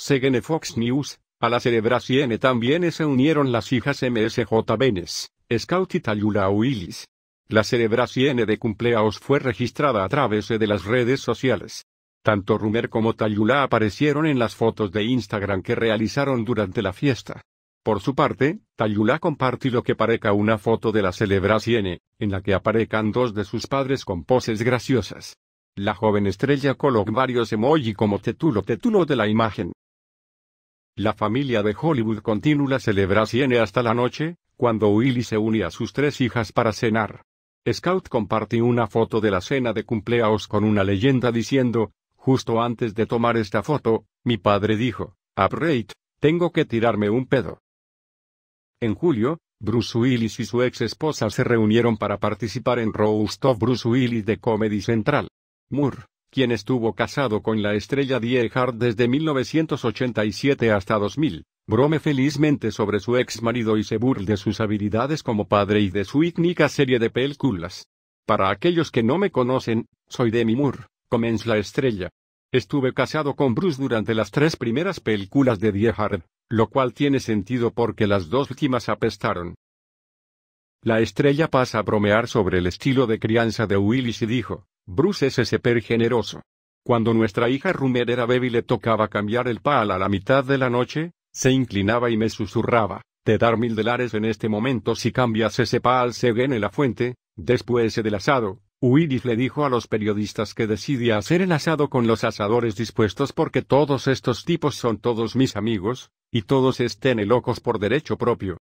según Fox News, a la celebración también se unieron las hijas MSJ Benes, Scout y Tayula Willis. La celebración de cumpleaños fue registrada a través de las redes sociales. Tanto Rumer como Tayula aparecieron en las fotos de Instagram que realizaron durante la fiesta. Por su parte, Tayula compartió lo que pareca una foto de la celebración, en la que aparecan dos de sus padres con poses graciosas. La joven estrella colocó varios emoji como tetulo tetulo de la imagen. La familia de Hollywood continúa la celebración hasta la noche, cuando Willis se une a sus tres hijas para cenar. Scout compartió una foto de la cena de cumpleaños con una leyenda diciendo, justo antes de tomar esta foto, mi padre dijo, Uprate, tengo que tirarme un pedo. En julio, Bruce Willis y su ex esposa se reunieron para participar en Roast of Bruce Willis de Comedy Central. Moore, quien estuvo casado con la estrella Die desde 1987 hasta 2000, brome felizmente sobre su ex marido y se burla de sus habilidades como padre y de su ítnica serie de películas. Para aquellos que no me conocen, soy Demi Moore, Comens la estrella. Estuve casado con Bruce durante las tres primeras películas de Die Hard, lo cual tiene sentido porque las dos últimas apestaron. La estrella pasa a bromear sobre el estilo de crianza de Willis y dijo, Bruce es per generoso. Cuando nuestra hija Rumer era bebé y le tocaba cambiar el pal a la mitad de la noche, se inclinaba y me susurraba, te dar mil dólares en este momento si cambias ese pal se en la fuente, después del asado. Huiris le dijo a los periodistas que decidía hacer el asado con los asadores dispuestos porque todos estos tipos son todos mis amigos, y todos estén locos por derecho propio.